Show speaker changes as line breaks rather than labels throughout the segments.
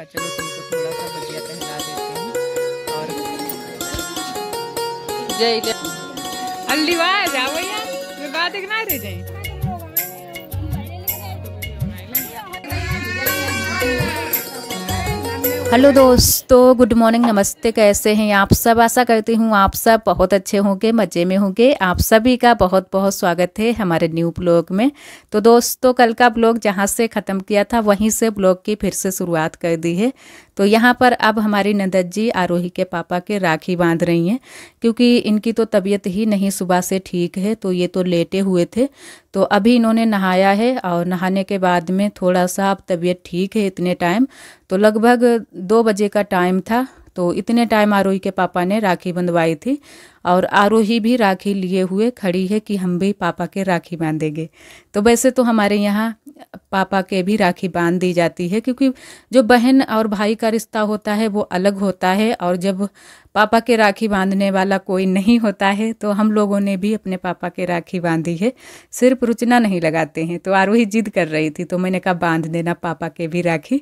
का चलो तुमको थोड़ा सा बढ़िया टहला देते हैं और जय जय अल्ली जाओ भैया मैं बात देखना ना रह जाए हेलो दोस्तों गुड मॉर्निंग नमस्ते कैसे हैं आप सब आशा करती हूँ आप सब बहुत अच्छे होंगे मज़े में होंगे आप सभी का बहुत बहुत स्वागत है हमारे न्यू ब्लॉग में तो दोस्तों कल का ब्लॉग जहाँ से ख़त्म किया था वहीं से ब्लॉग की फिर से शुरुआत कर दी है तो यहाँ पर अब हमारी नंदद जी आरोही के पापा के राखी बांध रही हैं क्योंकि इनकी तो तबीयत ही नहीं सुबह से ठीक है तो ये तो लेटे हुए थे तो अभी इन्होंने नहाया है और नहाने के बाद में थोड़ा सा अब तबीयत ठीक है इतने टाइम तो लगभग दो बजे का टाइम था तो इतने टाइम आरोही के पापा ने राखी बंधवाई थी और आरोही भी राखी लिए हुए खड़ी है कि हम भी पापा के राखी बांधेंगे तो वैसे तो हमारे यहाँ पापा के भी राखी बांध दी जाती है क्योंकि जो बहन और भाई का रिश्ता होता है वो अलग होता है और जब पापा के राखी बांधने वाला कोई नहीं होता है तो हम लोगों ने भी अपने पापा के राखी बांधी है सिर्फ रुचना नहीं लगाते हैं तो आरोही जिद कर रही थी तो मैंने कहा बांध देना पापा के भी राखी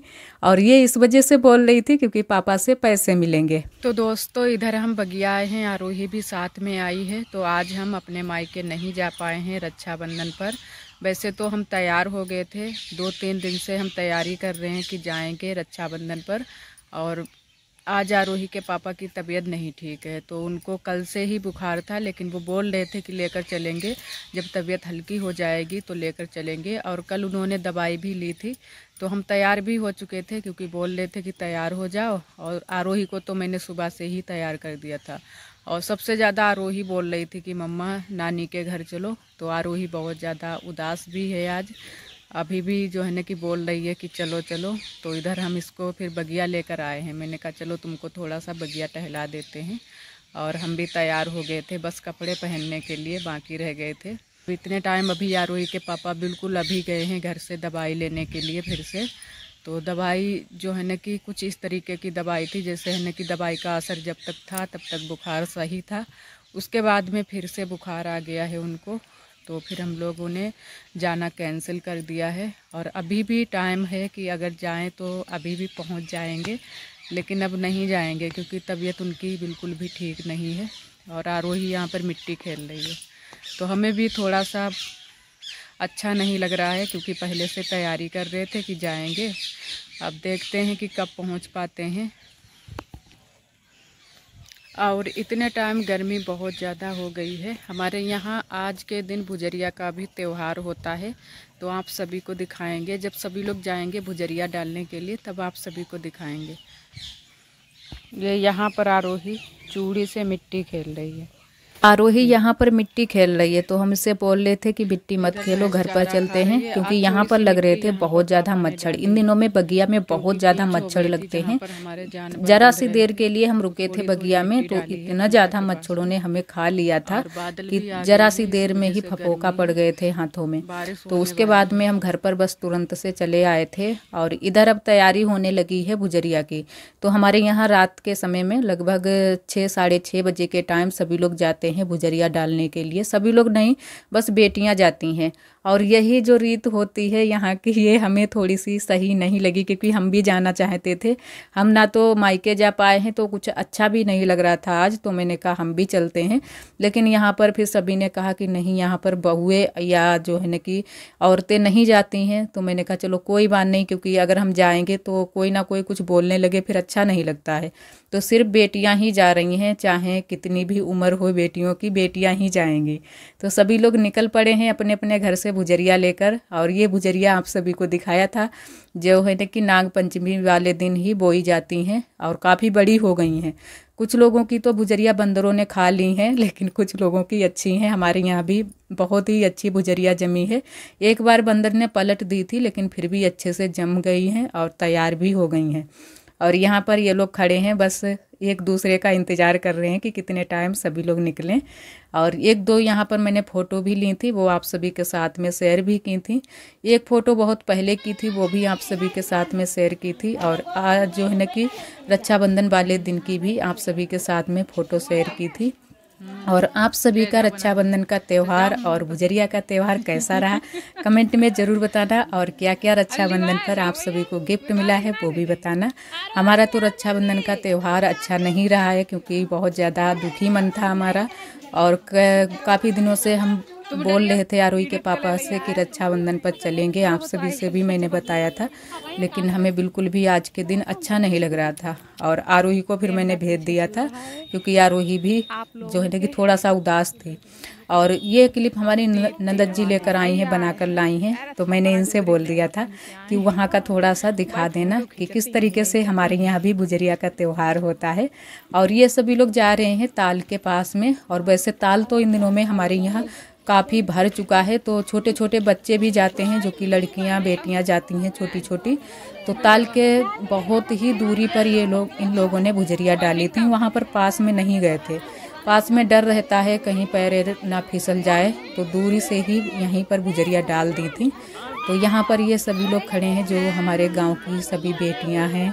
और ये इस वजह से बोल रही थी क्योंकि पापा से पैसे मिलेंगे तो दोस्तों इधर हम बगिया आए हैं आरोही भी साथ में आई है तो आज हम अपने मायके नहीं जा पाए हैं रक्षाबंधन पर वैसे तो हम तैयार हो गए थे दो तीन दिन से हम तैयारी कर रहे हैं कि जाएंगे रक्षाबंधन पर और आज आरोही के पापा की तबीयत नहीं ठीक है तो उनको कल से ही बुखार था लेकिन वो बोल रहे थे कि लेकर चलेंगे जब तबीयत हल्की हो जाएगी तो लेकर चलेंगे और कल उन्होंने दवाई भी ली थी तो हम तैयार भी हो चुके थे क्योंकि बोल रहे थे कि तैयार हो जाओ और आरोही को तो मैंने सुबह से ही तैयार कर दिया था और सबसे ज़्यादा आरोही बोल रही थी कि मम्मा नानी के घर चलो तो आरोही बहुत ज़्यादा उदास भी है आज अभी भी जो है ना कि बोल रही है कि चलो चलो तो इधर हम इसको फिर बगिया लेकर आए हैं मैंने कहा चलो तुमको थोड़ा सा बगिया टहला देते हैं और हम भी तैयार हो गए थे बस कपड़े पहनने के लिए बाकी रह गए थे तो इतने टाइम अभी आरोही के पापा बिल्कुल अभी गए हैं घर से दवाई लेने के लिए फिर से तो दवाई जो है ना कि कुछ इस तरीके की दवाई थी जैसे है ना कि दवाई का असर जब तक था तब तक बुखार सही था उसके बाद में फिर से बुखार आ गया है उनको तो फिर हम लोगों ने जाना कैंसिल कर दिया है और अभी भी टाइम है कि अगर जाएं तो अभी भी पहुंच जाएंगे लेकिन अब नहीं जाएंगे क्योंकि तबीयत उनकी बिल्कुल भी ठीक नहीं है और आरोही यहाँ पर मिट्टी खेल रही है तो हमें भी थोड़ा सा अच्छा नहीं लग रहा है क्योंकि पहले से तैयारी कर रहे थे कि जाएंगे अब देखते हैं कि कब पहुंच पाते हैं और इतने टाइम गर्मी बहुत ज़्यादा हो गई है हमारे यहाँ आज के दिन भुजरिया का भी त्यौहार होता है तो आप सभी को दिखाएंगे जब सभी लोग जाएंगे भुजरिया डालने के लिए तब आप सभी को दिखाएंगे ये यहाँ पर आरोही चूड़ी से मिट्टी खेल रही है आरोही यहाँ पर मिट्टी खेल रही है तो हम इसे बोल रहे थे कि मिट्टी मत खेलो घर पर चलते हैं क्योंकि यहाँ पर लग रहे थे बहुत ज़्यादा मच्छर इन दिनों में बगिया में बहुत ज़्यादा मच्छर लगते हैं जरा सी देर के लिए हम रुके थे बगिया में तो इतना ज़्यादा मच्छरों ने हमें खा लिया था कि जरा सी देर में ही फपोका पड़ गए थे हाथों में तो उसके बाद में हम घर पर बस तुरंत से चले आए थे और इधर अब तैयारी होने लगी है भुजरिया की तो हमारे यहाँ रात के समय में लगभग छः साढ़े बजे के टाइम सभी लोग जाते जाते हैं भुजरिया डालने के लिए सभी लोग नहीं बस बेटियां जाती हैं और यही जो रीत होती है यहाँ की ये हमें थोड़ी सी सही नहीं लगी क्योंकि हम भी जाना चाहते थे हम ना तो मायके जा पाए हैं तो कुछ अच्छा भी नहीं लग रहा था आज तो मैंने कहा हम भी चलते हैं लेकिन यहाँ पर फिर सभी ने कहा कि नहीं यहाँ पर बहुए या जो है ना कि औरतें नहीं जाती हैं तो मैंने कहा चलो कोई बात नहीं क्योंकि अगर हम जाएंगे तो कोई ना कोई कुछ बोलने लगे फिर अच्छा नहीं लगता है तो सिर्फ बेटियां ही जा रही हैं चाहे कितनी भी उम्र हो बेटियों की बेटियां ही जाएंगी तो सभी लोग निकल पड़े हैं अपने अपने घर से भुजरिया लेकर और ये भुजरिया आप सभी को दिखाया था जो है ना कि नाग पंचमी वाले दिन ही बोई जाती हैं और काफ़ी बड़ी हो गई हैं कुछ लोगों की तो भुजरिया बंदरों ने खा ली हैं लेकिन कुछ लोगों की अच्छी हैं हमारे यहाँ भी बहुत ही अच्छी भुजरिया जमी है एक बार बंदर ने पलट दी थी लेकिन फिर भी अच्छे से जम गई हैं और तैयार भी हो गई हैं और यहाँ पर ये लोग खड़े हैं बस एक दूसरे का इंतज़ार कर रहे हैं कि कितने टाइम सभी लोग निकलें और एक दो यहाँ पर मैंने फ़ोटो भी ली थी वो आप सभी के साथ में शेयर भी की थी एक फ़ोटो बहुत पहले की थी वो भी आप सभी के साथ में शेयर की थी और आज जो है ना कि रक्षाबंधन वाले दिन की भी आप सभी के साथ में फ़ोटो शेयर की थी और आप सभी का रक्षाबंधन का त्यौहार और गुजरिया का त्यौहार कैसा रहा कमेंट में ज़रूर बताना और क्या क्या रक्षाबंधन पर आप सभी को गिफ्ट मिला है वो भी बताना हमारा तो रक्षाबंधन का त्यौहार अच्छा नहीं रहा है क्योंकि बहुत ज़्यादा दुखी मन था हमारा और काफ़ी दिनों से हम तो बोल रहे थे आरोही के पापा से कि रक्षाबंधन पर चलेंगे आप सभी से भी मैंने बताया था लेकिन हमें बिल्कुल भी आज के दिन अच्छा नहीं लग रहा था और आरोही को फिर मैंने भेज दिया था क्योंकि आरोही भी जो है ना कि थोड़ा सा उदास थे और ये क्लिप हमारी नंदद जी लेकर आई हैं बनाकर लाई हैं तो मैंने इनसे बोल दिया था कि वहाँ का थोड़ा सा दिखा देना कि किस तरीके से हमारे यहाँ भी बुजरिया का त्यौहार होता है और ये सभी लोग जा रहे हैं ताल के पास में और वैसे ताल तो इन दिनों में हमारे यहाँ काफ़ी भर चुका है तो छोटे छोटे बच्चे भी जाते हैं जो कि लड़कियां बेटियां जाती हैं छोटी छोटी तो ताल के बहुत ही दूरी पर ये लोग इन लोगों ने भुजरिया डाली थी वहाँ पर पास में नहीं गए थे पास में डर रहता है कहीं पैर ना फिसल जाए तो दूरी से ही यहीं पर भुजरिया डाल दी थी तो यहाँ पर ये सभी लोग खड़े हैं जो हमारे गाँव की सभी बेटियाँ हैं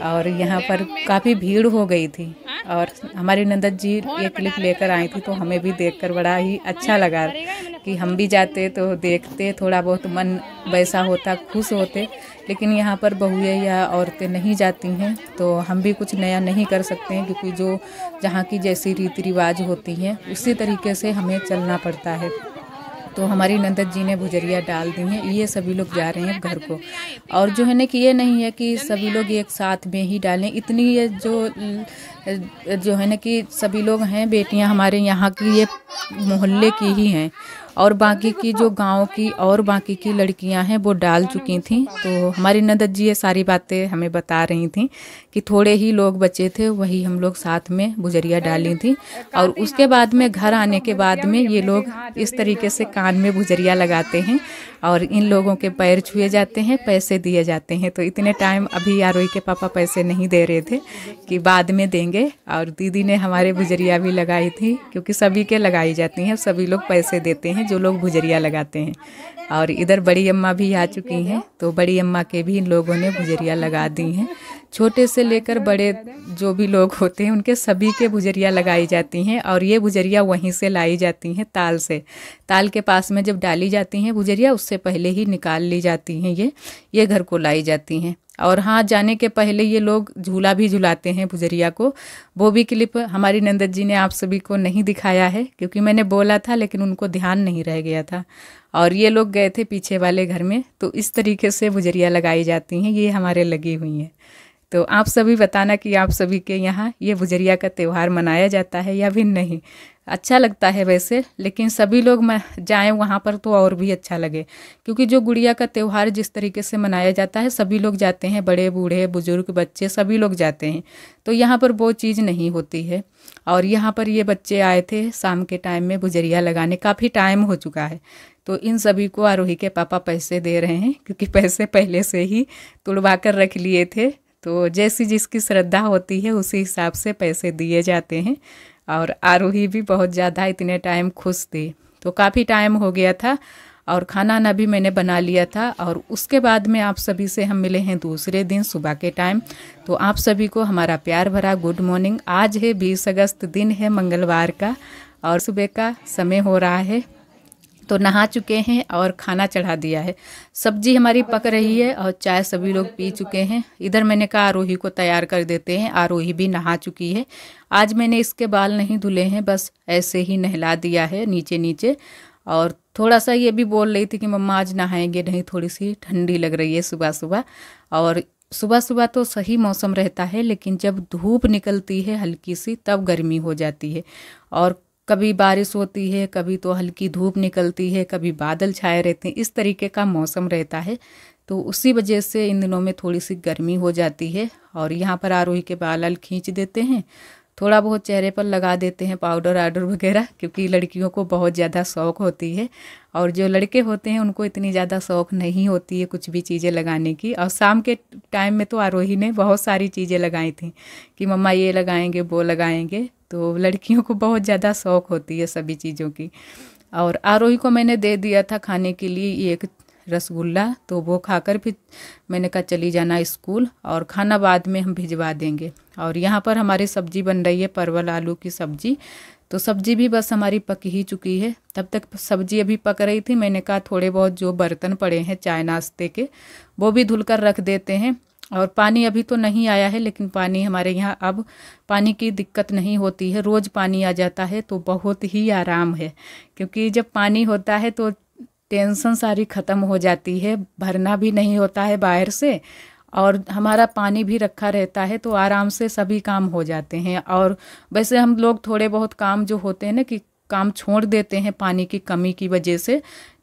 और यहाँ पर काफ़ी भीड़ हो गई थी और हमारी नंदत जी ये क्लिप लेकर आई थी तो हमें भी देखकर बड़ा ही अच्छा लगा कि हम भी जाते तो देखते थोड़ा बहुत मन वैसा होता खुश होते लेकिन यहाँ पर बहुएँ या औरतें नहीं जाती हैं तो हम भी कुछ नया नहीं कर सकते हैं क्योंकि जो जहाँ की जैसी रीति रिवाज होती हैं उसी तरीके से हमें चलना पड़ता है तो हमारी नंदत जी ने भुजरिया डाल दी हैं ये सभी लोग जा रहे हैं घर को और जो है ना कि ये नहीं है कि सभी लोग एक साथ में ही डालें इतनी ये जो जो है ना कि सभी लोग हैं बेटियां हमारे यहाँ की ये मोहल्ले की ही हैं और बाकी की जो गांव की और बाकी की लड़कियां हैं वो डाल चुकी थीं तो हमारी नदत जी ये सारी बातें हमें बता रही थी कि थोड़े ही लोग बचे थे वही हम लोग साथ में बुजरिया डाली थी और उसके बाद में घर आने के बाद में ये लोग इस तरीके से कान में बुजरिया लगाते हैं और इन लोगों के पैर छुए जाते हैं पैसे दिए जाते हैं तो इतने टाइम अभी आरोही के पापा पैसे नहीं दे रहे थे कि बाद में देंगे और दीदी ने हमारे बुजरिया भी लगाई थी क्योंकि सभी के लगाई जाती हैं सभी लोग पैसे देते हैं हैं जो लोग भुजरिया लगाते हैं और इधर बड़ी अम्मा भी आ चुकी हैं तो बड़ी अम्मा के भी इन लोगों ने भुजरिया लगा दी हैं छोटे से लेकर बड़े जो भी लोग होते हैं उनके सभी के भुजरिया लगाई जाती हैं और ये भुजरिया वहीं से लाई जाती हैं ताल से ताल के पास में जब डाली जाती हैं भुजरिया उससे पहले ही निकाल ली जाती हैं ये ये घर को लाई जाती हैं और हाँ जाने के पहले ये लोग झूला भी झुलाते हैं भुजरिया को वो भी क्लिप हमारी नंदद जी ने आप सभी को नहीं दिखाया है क्योंकि मैंने बोला था लेकिन उनको ध्यान नहीं रह गया था और ये लोग गए थे पीछे वाले घर में तो इस तरीके से भुजरिया लगाई जाती हैं ये हमारे लगी हुई हैं तो आप सभी बताना कि आप सभी के यहाँ ये भुजरिया का त्यौहार मनाया जाता है या भी नहीं अच्छा लगता है वैसे लेकिन सभी लोग जाएं वहाँ पर तो और भी अच्छा लगे क्योंकि जो गुड़िया का त्यौहार जिस तरीके से मनाया जाता है सभी लोग जाते हैं बड़े बूढ़े बुजुर्ग बच्चे सभी लोग जाते हैं तो यहाँ पर वो चीज़ नहीं होती है और यहाँ पर ये बच्चे आए थे शाम के टाइम में भुजरिया लगाने काफ़ी टाइम हो चुका है तो इन सभी को आरोही के पापा पैसे दे रहे हैं क्योंकि पैसे पहले से ही तुड़वा कर रख लिए थे तो जैसी जिसकी श्रद्धा होती है उसी हिसाब से पैसे दिए जाते हैं और आरोही भी बहुत ज़्यादा इतने टाइम खुश थी तो काफ़ी टाइम हो गया था और खाना ना भी मैंने बना लिया था और उसके बाद में आप सभी से हम मिले हैं दूसरे दिन सुबह के टाइम तो आप सभी को हमारा प्यार भरा गुड मॉर्निंग आज है बीस अगस्त दिन है मंगलवार का और सुबह का समय हो रहा है तो नहा चुके हैं और खाना चढ़ा दिया है सब्जी हमारी पक रही है और चाय सभी लोग पी चुके हैं इधर मैंने कहा आरोही को तैयार कर देते हैं आरोही भी नहा चुकी है आज मैंने इसके बाल नहीं धुले हैं बस ऐसे ही नहला दिया है नीचे नीचे और थोड़ा सा ये भी बोल रही थी कि मम्मा आज नहाएंगे नहीं थोड़ी सी ठंडी लग रही है सुबह सुबह और सुबह सुबह तो सही मौसम रहता है लेकिन जब धूप निकलती है हल्की सी तब गर्मी हो जाती है और कभी बारिश होती है कभी तो हल्की धूप निकलती है कभी बादल छाए रहते हैं इस तरीके का मौसम रहता है तो उसी वजह से इन दिनों में थोड़ी सी गर्मी हो जाती है और यहाँ पर आरोही के बाल खींच देते हैं थोड़ा बहुत चेहरे पर लगा देते हैं पाउडर आउडर वगैरह क्योंकि लड़कियों को बहुत ज़्यादा शौक होती है और जो लड़के होते हैं उनको इतनी ज़्यादा शौक नहीं होती है कुछ भी चीज़ें लगाने की और शाम के टाइम में तो आरोही ने बहुत सारी चीज़ें लगाई थी कि मम्मा ये लगाएंगे वो लगाएंगे तो लड़कियों को बहुत ज़्यादा शौक होती है सभी चीज़ों की और आरोही को मैंने दे दिया था खाने के लिए एक रसगुल्ला तो वो खाकर फिर मैंने कहा चली जाना स्कूल और खाना बाद में हम भिजवा देंगे और यहाँ पर हमारी सब्जी बन रही है परवल आलू की सब्जी तो सब्जी भी बस हमारी पक ही चुकी है तब तक सब्जी अभी पक रही थी मैंने कहा थोड़े बहुत जो बर्तन पड़े हैं चाय नाश्ते के वो भी धुलकर रख देते हैं और पानी अभी तो नहीं आया है लेकिन पानी हमारे यहाँ अब पानी की दिक्कत नहीं होती है रोज़ पानी आ जाता है तो बहुत ही आराम है क्योंकि जब पानी होता है तो टेंशन सारी ख़त्म हो जाती है भरना भी नहीं होता है बाहर से और हमारा पानी भी रखा रहता है तो आराम से सभी काम हो जाते हैं और वैसे हम लोग थोड़े बहुत काम जो होते हैं ना कि काम छोड़ देते हैं पानी की कमी की वजह से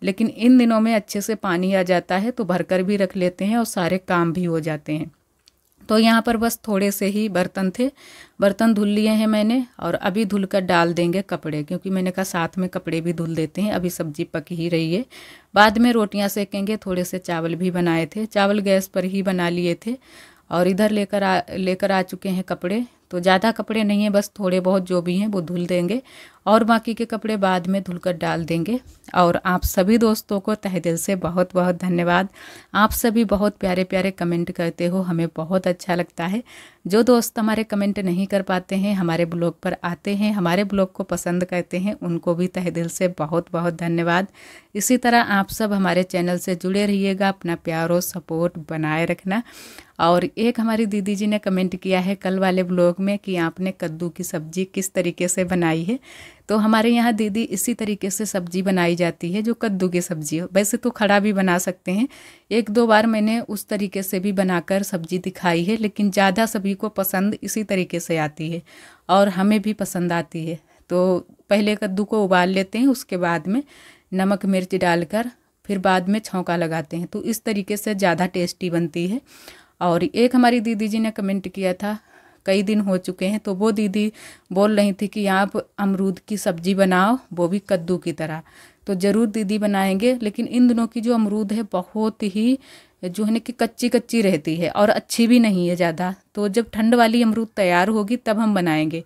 लेकिन इन दिनों में अच्छे से पानी आ जाता है तो भरकर भी रख लेते हैं और सारे काम भी हो जाते हैं तो यहाँ पर बस थोड़े से ही बर्तन थे बर्तन धुल लिए हैं मैंने और अभी धुल कर डाल देंगे कपड़े क्योंकि मैंने कहा साथ में कपड़े भी धुल देते हैं अभी सब्जी पक ही रही है बाद में रोटियाँ सेकेंगे थोड़े से चावल भी बनाए थे चावल गैस पर ही बना लिए थे और इधर लेकर आ लेकर आ चुके हैं कपड़े तो ज़्यादा कपड़े नहीं हैं बस थोड़े बहुत जो भी हैं वो धुल देंगे और बाकी के कपड़े बाद में धुलकर डाल देंगे और आप सभी दोस्तों को तह दिल से बहुत बहुत धन्यवाद आप सभी बहुत प्यारे प्यारे कमेंट करते हो हमें बहुत अच्छा लगता है जो दोस्त हमारे कमेंट नहीं कर पाते हैं हमारे ब्लॉग पर आते हैं हमारे ब्लॉग को पसंद करते हैं उनको भी तह दिल से बहुत बहुत धन्यवाद इसी तरह आप सब हमारे चैनल से जुड़े रहिएगा अपना प्यार और सपोर्ट बनाए रखना और एक हमारी दीदी जी ने कमेंट किया है कल वाले ब्लॉग में कि आपने कद्दू की सब्ज़ी किस तरीके से बनाई है तो हमारे यहाँ दीदी इसी तरीके से सब्जी बनाई जाती है जो कद्दू की सब्जी हो वैसे तो खड़ा भी बना सकते हैं एक दो बार मैंने उस तरीके से भी बनाकर सब्जी दिखाई है लेकिन ज़्यादा सभी को पसंद इसी तरीके से आती है और हमें भी पसंद आती है तो पहले कद्दू को उबाल लेते हैं उसके बाद में नमक मिर्च डालकर फिर बाद में छौंका लगाते हैं तो इस तरीके से ज़्यादा टेस्टी बनती है और एक हमारी दीदी जी ने कमेंट किया था कई दिन हो चुके हैं तो वो दीदी बोल रही थी कि आप अमरूद की सब्जी बनाओ वो भी कद्दू की तरह तो ज़रूर दीदी बनाएंगे लेकिन इन दिनों की जो अमरूद है बहुत ही जो है ना कि कच्ची कच्ची रहती है और अच्छी भी नहीं है ज़्यादा तो जब ठंड वाली अमरूद तैयार होगी तब हम बनाएंगे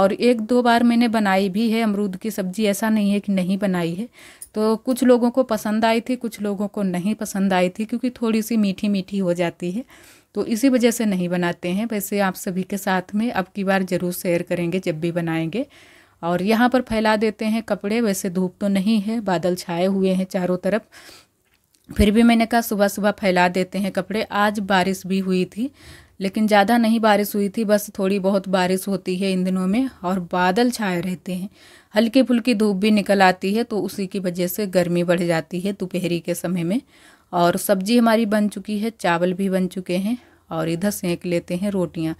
और एक दो बार मैंने बनाई भी है अमरूद की सब्ज़ी ऐसा नहीं है कि नहीं बनाई है तो कुछ लोगों को पसंद आई थी कुछ लोगों को नहीं पसंद आई थी क्योंकि थोड़ी सी मीठी मीठी हो जाती है तो इसी वजह से नहीं बनाते हैं वैसे आप सभी के साथ में अब की बार ज़रूर शेयर करेंगे जब भी बनाएंगे और यहाँ पर फैला देते हैं कपड़े वैसे धूप तो नहीं है बादल छाए हुए हैं चारों तरफ फिर भी मैंने कहा सुबह सुबह फैला देते हैं कपड़े आज बारिश भी हुई थी लेकिन ज़्यादा नहीं बारिश हुई थी बस थोड़ी बहुत बारिश होती है इन दिनों में और बादल छाए रहते हैं हल्की फुल्की धूप भी निकल आती है तो उसी की वजह से गर्मी बढ़ जाती है दोपहरी के समय में और सब्जी हमारी बन चुकी है चावल भी बन चुके हैं और इधर सेंक लेते हैं रोटियां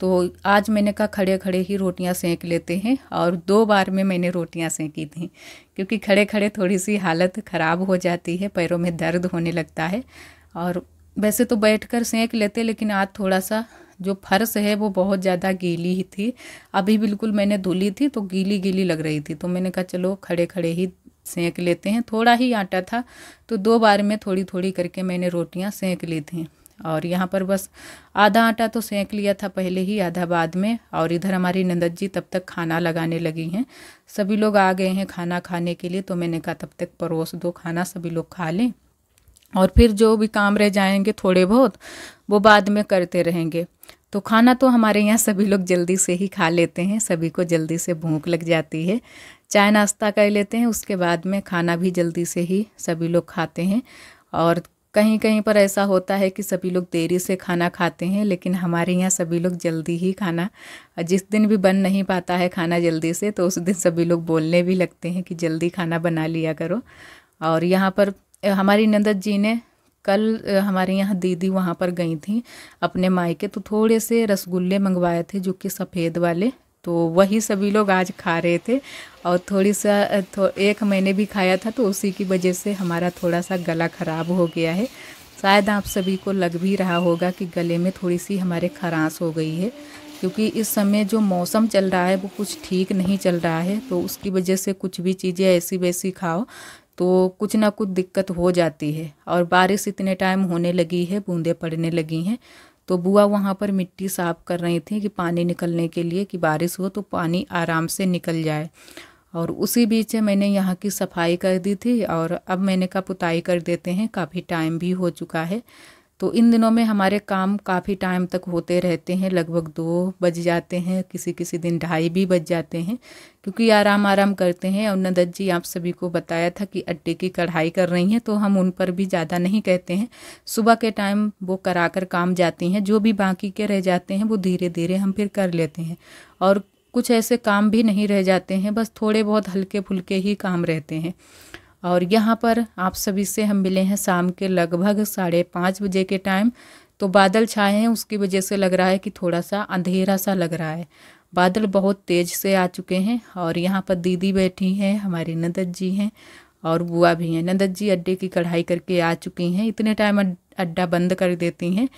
तो आज मैंने कहा खड़े खड़े ही रोटियां सेंक लेते हैं और दो बार में मैंने रोटियां सेंकी थी क्योंकि खड़े खड़े थोड़ी सी हालत ख़राब हो जाती है पैरों में दर्द होने लगता है और वैसे तो बैठ कर सेंक लेते लेकिन आज थोड़ा सा जो फर्श है वो बहुत ज़्यादा गीली ही थी अभी बिल्कुल मैंने धुली थी तो गीली गीली लग रही थी तो मैंने कहा चलो खड़े खड़े ही सेंक लेते हैं थोड़ा ही आटा था तो दो बार में थोड़ी थोड़ी करके मैंने रोटियां सेंक ली थी और यहाँ पर बस आधा आटा तो सेंक लिया था पहले ही आधा बाद में और इधर हमारी नंदद जी तब तक खाना लगाने लगी हैं सभी लोग आ गए हैं खाना खाने के लिए तो मैंने कहा तब तक परोस दो खाना सभी लोग खा लें और फिर जो भी काम रह जाएंगे थोड़े बहुत वो बाद में करते रहेंगे तो खाना तो हमारे यहाँ सभी लोग जल्दी से ही खा लेते हैं सभी को जल्दी से भूख लग जाती है चाय नाश्ता कर लेते हैं उसके बाद में खाना भी जल्दी से ही सभी लोग खाते हैं और कहीं कहीं पर ऐसा होता है कि सभी लोग देरी से खाना खाते हैं लेकिन हमारे यहाँ सभी लोग जल्दी ही खाना जिस दिन भी बन नहीं पाता है खाना जल्दी से तो उस दिन सभी लोग बोलने भी लगते हैं कि जल्दी खाना बना लिया करो और यहाँ पर हमारी नंदद जी ने कल हमारे यहाँ दीदी वहाँ पर गई थी अपने मायके तो थोड़े से रसगुल्ले मंगवाए थे जो कि सफ़ेद वाले तो वही सभी लोग आज खा रहे थे और थोड़ी सा थो, एक महीने भी खाया था तो उसी की वजह से हमारा थोड़ा सा गला ख़राब हो गया है शायद आप सभी को लग भी रहा होगा कि गले में थोड़ी सी हमारे खराश हो गई है क्योंकि इस समय जो मौसम चल रहा है वो कुछ ठीक नहीं चल रहा है तो उसकी वजह से कुछ भी चीज़ें ऐसी वैसी खाओ तो कुछ ना कुछ दिक्कत हो जाती है और बारिश इतने टाइम होने लगी है बूंदे पड़ने लगी हैं तो बुआ वहाँ पर मिट्टी साफ कर रही थी कि पानी निकलने के लिए कि बारिश हो तो पानी आराम से निकल जाए और उसी बीच मैंने यहाँ की सफाई कर दी थी और अब मैंने कहा पुताई कर देते हैं काफ़ी टाइम भी हो चुका है तो इन दिनों में हमारे काम काफ़ी टाइम तक होते रहते हैं लगभग दो बज जाते हैं किसी किसी दिन ढाई भी बज जाते हैं क्योंकि आराम आराम करते हैं और नदत जी आप सभी को बताया था कि अड्डे की कढ़ाई कर रही हैं तो हम उन पर भी ज़्यादा नहीं कहते हैं सुबह के टाइम वो करा कर काम जाती हैं जो भी बाकी के रह जाते हैं वो धीरे धीरे हम फिर कर लेते हैं और कुछ ऐसे काम भी नहीं रह जाते हैं बस थोड़े बहुत हल्के फुल्के ही काम रहते हैं और यहाँ पर आप सभी से हम मिले हैं शाम के लगभग साढ़े पाँच बजे के टाइम तो बादल छाए हैं उसकी वजह से लग रहा है कि थोड़ा सा अंधेरा सा लग रहा है बादल बहुत तेज़ से आ चुके हैं और यहाँ पर दीदी बैठी हैं हमारी नंदद जी हैं और बुआ भी हैं नंदद जी अड्डे की कढ़ाई करके आ चुकी हैं इतने टाइम अड्डा बंद कर देती हैं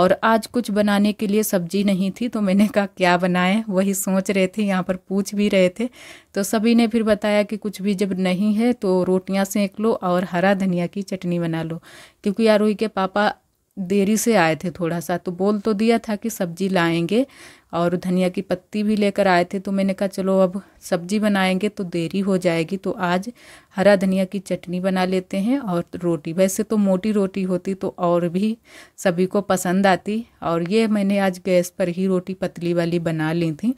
और आज कुछ बनाने के लिए सब्जी नहीं थी तो मैंने कहा क्या बनाएं वही सोच रहे थे यहाँ पर पूछ भी रहे थे तो सभी ने फिर बताया कि कुछ भी जब नहीं है तो रोटियाँ सेंक लो और हरा धनिया की चटनी बना लो क्योंकि आरोही के पापा देरी से आए थे थोड़ा सा तो बोल तो दिया था कि सब्जी लाएंगे और धनिया की पत्ती भी लेकर आए थे तो मैंने कहा चलो अब सब्जी बनाएंगे तो देरी हो जाएगी तो आज हरा धनिया की चटनी बना लेते हैं और रोटी वैसे तो मोटी रोटी होती तो और भी सभी को पसंद आती और ये मैंने आज गैस पर ही रोटी पतली वाली बना ली थी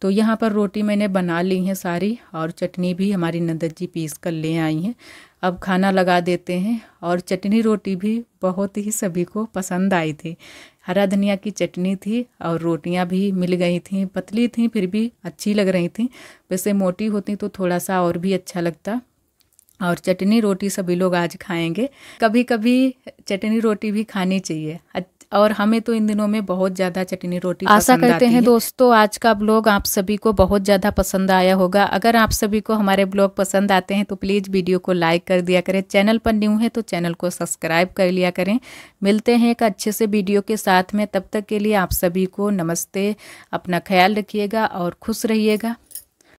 तो यहाँ पर रोटी मैंने बना ली है सारी और चटनी भी हमारी नंदद जी पीस कर ले आई हैं अब खाना लगा देते हैं और चटनी रोटी भी बहुत ही सभी को पसंद आई थी हरा धनिया की चटनी थी और रोटियां भी मिल गई थी पतली थी फिर भी अच्छी लग रही थी वैसे मोटी होती तो थोड़ा सा और भी अच्छा लगता और चटनी रोटी सभी लोग आज खाएंगे कभी कभी चटनी रोटी भी खानी चाहिए और हमें तो इन दिनों में बहुत ज़्यादा चटनी रोटी आशा करते हैं है। दोस्तों आज का ब्लॉग आप सभी को बहुत ज़्यादा पसंद आया होगा अगर आप सभी को हमारे ब्लॉग पसंद आते हैं तो प्लीज़ वीडियो को लाइक कर दिया करें चैनल पर न्यू है तो चैनल को सब्सक्राइब कर लिया करें मिलते हैं एक अच्छे से वीडियो के साथ में तब तक के लिए आप सभी को नमस्ते अपना ख्याल रखिएगा और खुश रहिएगा